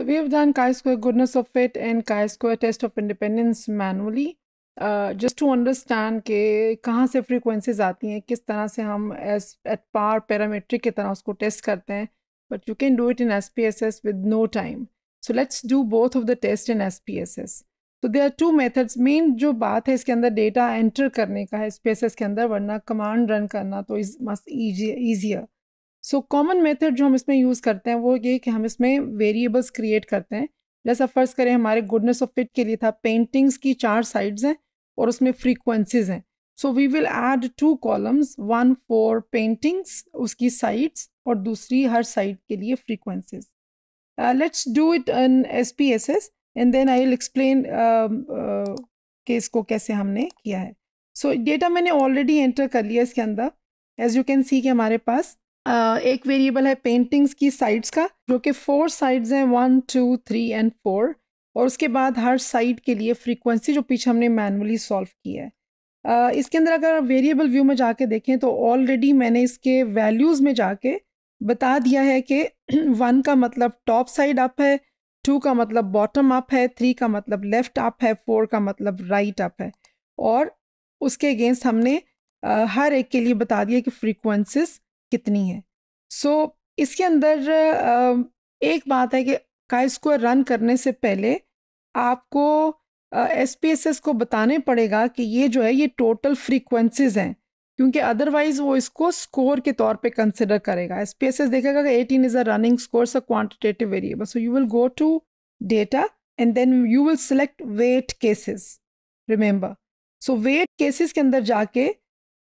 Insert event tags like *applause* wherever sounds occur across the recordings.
So we have done chi-square goodness of fit and chi-square test of independence manually. Just to understand के कहाँ से frequencies आती हैं किस तरह से हम एस एट पार पैरामेट्रिक की तरह उसको टेस्ट करते हैं but you can do it in S P S S with no time so let's do both of the test in S P S S तो they are two methods main जो बात है इसके अंदर data enter करने का है S P S S के अंदर वरना कमांड रन करना तो is must easy easier so common method जो हम इसमें यूज़ करते हैं वो ये कि हम इसमें वेरिएबल्स क्रिएट करते हैं जैसा फ़र्ज़ करें हमारे गुडनेस ऑफ फिट के लिए था पेंटिंग्स की चार साइड्स हैं और उसमें फ्रीक्वेंसीज हैं so we will add two columns one for paintings उसकी साइड्स और दूसरी हर साइड के लिए frequencies let's do it in S P S S and then I will explain कि इसको कैसे हमने किया है सो so, डेटा मैंने ऑलरेडी एंटर कर लिया इसके अंदर एज यू कैन सी कि हमारे पास एक वेरिएबल है पेंटिंग्स की साइड्स का जो कि फोर साइड्स हैं one two three and four और उसके बाद हर साइड के लिए फ्रीक्वेंसी जो पीछे हमने मैनुअली सॉल्व की है uh, इसके अंदर अगर वेरिएबल व्यू में जाके देखें तो ऑलरेडी मैंने इसके वैल्यूज़ में जाके बता दिया है कि वन *clears throat* का मतलब टॉप साइड अप है टू का मतलब बॉटम अप है थ्री का मतलब लेफ़्ट अप है फोर का मतलब राइट right अप है और उसके अगेंस्ट हमने uh, हर एक के लिए बता दिया कि फ्रीक्वेंसीज़ कितनी है सो so, इसके अंदर एक बात है कि काई स्क्वायर रन करने से पहले आपको एस पी एस एस को बताने पड़ेगा कि ये जो है ये टोटल फ्रीक्वेंसीज हैं क्योंकि अदरवाइज वो इसको स्कोर के तौर पे कंसिडर करेगा एस पी एस एस देखेगा कि eighteen is a running score a quantitative variable so you will go to data and then you will select weight cases remember so weight cases के अंदर जाके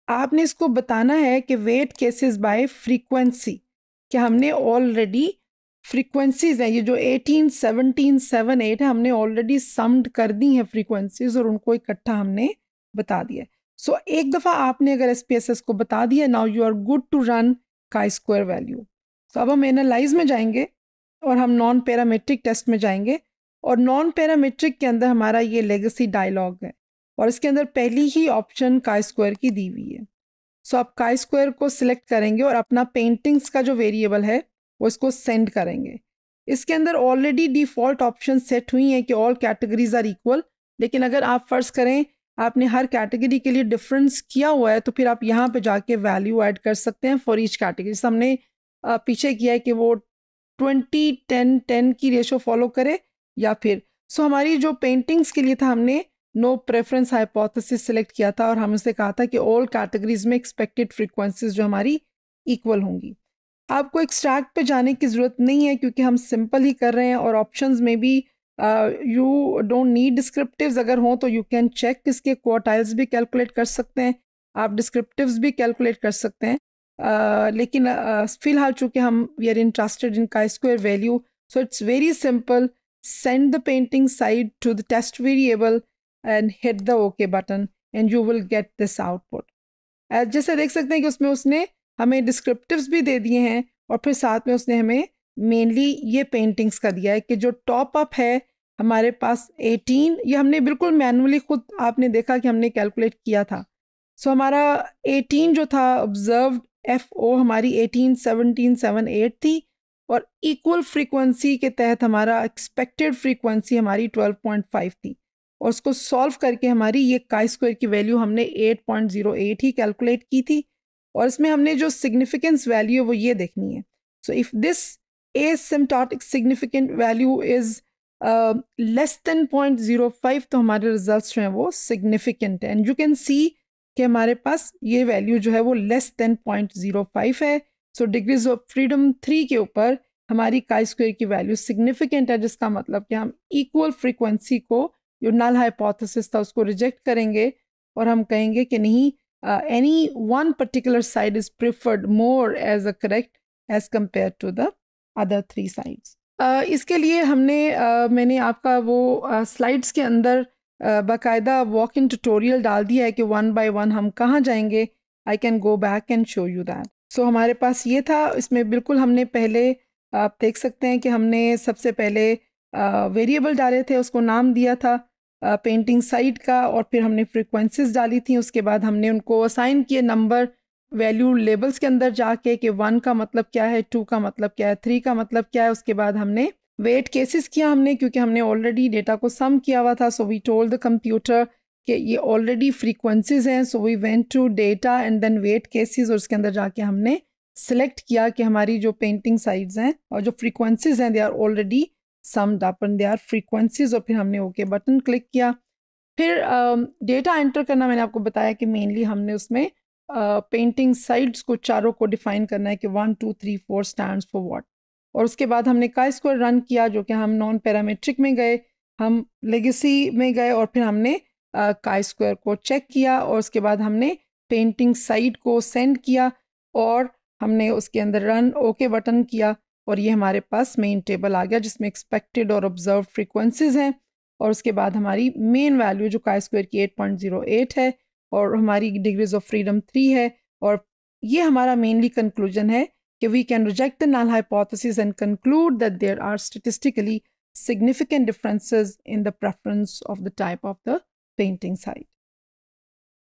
आपने इसको बताना है कि वेट केसेस बाय फ्रीक्वेंसी कि हमने ऑलरेडी फ्रीक्वेंसीज हैं ये जो 18, 17, सेवन एट है हमने ऑलरेडी समड कर दी हैं फ्रीक्वेंसीज और उनको इकट्ठा हमने बता दिया सो so, एक दफ़ा आपने अगर एस को बता दिया now you are good to run chi square value तो अब हम एनालाइज में जाएंगे और हम नॉन पैरामेट्रिक टेस्ट में जाएंगे और नॉन पैरामेट्रिक के अंदर हमारा ये लेगेसी डायलॉग है और इसके अंदर पहली ही ऑप्शन काई स्क्वायर की दी हुई है सो आप काई स्क्वायर को सिलेक्ट करेंगे और अपना पेंटिंग्स का जो वेरिएबल है वो इसको सेंड करेंगे इसके अंदर ऑलरेडी डिफ़ॉल्ट ऑप्शन सेट हुई हैं कि ऑल कैटेगरीज आर इक्वल लेकिन अगर आप फ़र्ज़ करें आपने हर कैटेगरी के लिए डिफरेंस किया हुआ है तो फिर आप यहाँ पे जाके वैल्यू ऐड कर सकते हैं फॉर ईच कैटेगरी हमने पीछे किया है कि वो ट्वेंटी टेन टेन की रेशो फॉलो करे या फिर सो हमारी जो पेंटिंग्स के लिए था हमने नो प्रेफरेंस हाइपोथेसिस सेलेक्ट किया था और हमसे कहा था कि ऑल कैटेगरीज में एक्सपेक्टेड फ्रीक्वेंसीज जो हमारी इक्वल होंगी आपको एक्सट्रैक्ट पे जाने की ज़रूरत नहीं है क्योंकि हम सिंपल ही कर रहे हैं और ऑप्शंस में भी यू डोंट नीड डिस्क्रिप्टिव्स अगर हों तो यू कैन चेक इसके क्वार्टाइल्स भी कैलकुलेट कर सकते हैं आप डिस्क्रिप्टिव भी कैलकुलेट कर सकते हैं uh, लेकिन uh, फिलहाल चूँकि हम we are interested in chi square value so it's very simple send the painting side to the test variable and hit the OK button and you will get this output जैसे देख सकते हैं कि उसमें उसने हमें डिस्क्रिप्टिव्स भी दे दिए हैं और फिर साथ में उसने हमें मेनली ये पेंटिंग्स का दिया है कि जो टॉप अप है हमारे पास 18 ये हमने बिल्कुल मैनुअली खुद आपने देखा कि हमने कैलकुलेट किया था सो so, हमारा 18 जो था ऑब्जर्व एफ ओ हमारी एटीन सेवनटीन सेवन एट थी और इक्वल फ्रीक्वेंसी के तहत हमारा एक्सपेक्टेड फ्रीक्वेंसी हमारी 12.5 थी और उसको सॉल्व करके हमारी ये काई स्क्वायर की वैल्यू हमने 8.08 ही कैलकुलेट की थी और इसमें हमने जो सिग्निफिकेंस वैल्यू है वो ये देखनी है so if this a asymptotic significant value is less than point zero five तो हमारे रिजल्ट जो हैं वो सिग्निफिकेंट है एंड यू कैन सी कि हमारे पास ये वैल्यू जो है वो less than point zero five है so degrees of freedom three के ऊपर हमारी काई स्क्वायर की वैल्यू सिग्निफिकेंट है जिसका मतलब कि हम इक्वल फ्रीक्वेंसी को जो नल हाइपोथेसिस था उसको रिजेक्ट करेंगे और हम कहेंगे कि नहीं any one particular side is preferred more as a correct as compare to the other three sides इसके लिए हमने uh, मैंने आपका वो स्लाइड्स uh, के अंदर uh, बाकायदा वॉक इन ट्यूटोरियल डाल दिया है कि वन बाय वन हम कहाँ जाएंगे I can go back and show you that so हमारे पास ये था इसमें बिल्कुल हमने पहले आप देख सकते हैं कि हमने सबसे पहले वेरिएबल डाले थे उसको नाम दिया था पेंटिंग साइट का और फिर हमने फ्रिक्वेंसीज डाली थी उसके बाद हमने उनको असाइन किए नंबर वैल्यू लेबल्स के अंदर जाके कि वन का मतलब क्या है टू का मतलब क्या है थ्री का मतलब क्या है उसके बाद हमने वेट केसेस किया हमने क्योंकि हमने ऑलरेडी डेटा को सम किया हुआ था so we told the computer कि ये ऑलरेडी फ्रीक्वेंसीज हैं so we went to data and then weight cases और उसके अंदर जाके हमने सेलेक्ट किया कि हमारी जो पेंटिंग साइड्स हैं और जो फ्रीक्वेंसीज हैं दे आर ऑलरेडी सम डापन दे आर frequencies और फिर हमने ओके बटन क्लिक किया फिर डेटा uh, एंटर करना मैंने आपको बताया कि मेनली हमने उसमें पेंटिंग uh, साइड्स को चारों को डिफाइन करना है कि one two three four stand for what और उसके बाद हमने का स्क्वायर रन किया जो कि हम नॉन पैरामेट्रिक में गए हम लेगेसी में गए और फिर हमने uh, का स्क्वायर को चेक किया और उसके बाद हमने पेंटिंग साइड को सेंड किया और हमने उसके अंदर रन ओके बटन किया और ये हमारे पास मेन टेबल आ गया जिसमें एक्सपेक्टेड और ऑब्जर्व फ्रीक्वेंसीज हैं और उसके बाद हमारी मेन वैल्यू जो काई स्क्वायर की 8.08 है और हमारी डिग्रीज ऑफ फ्रीडम थ्री है और ये हमारा मेनली कंक्लूजन है कि we can reject the null hypothesis and conclude that there are statistically significant differences in the preference of the type of the painting site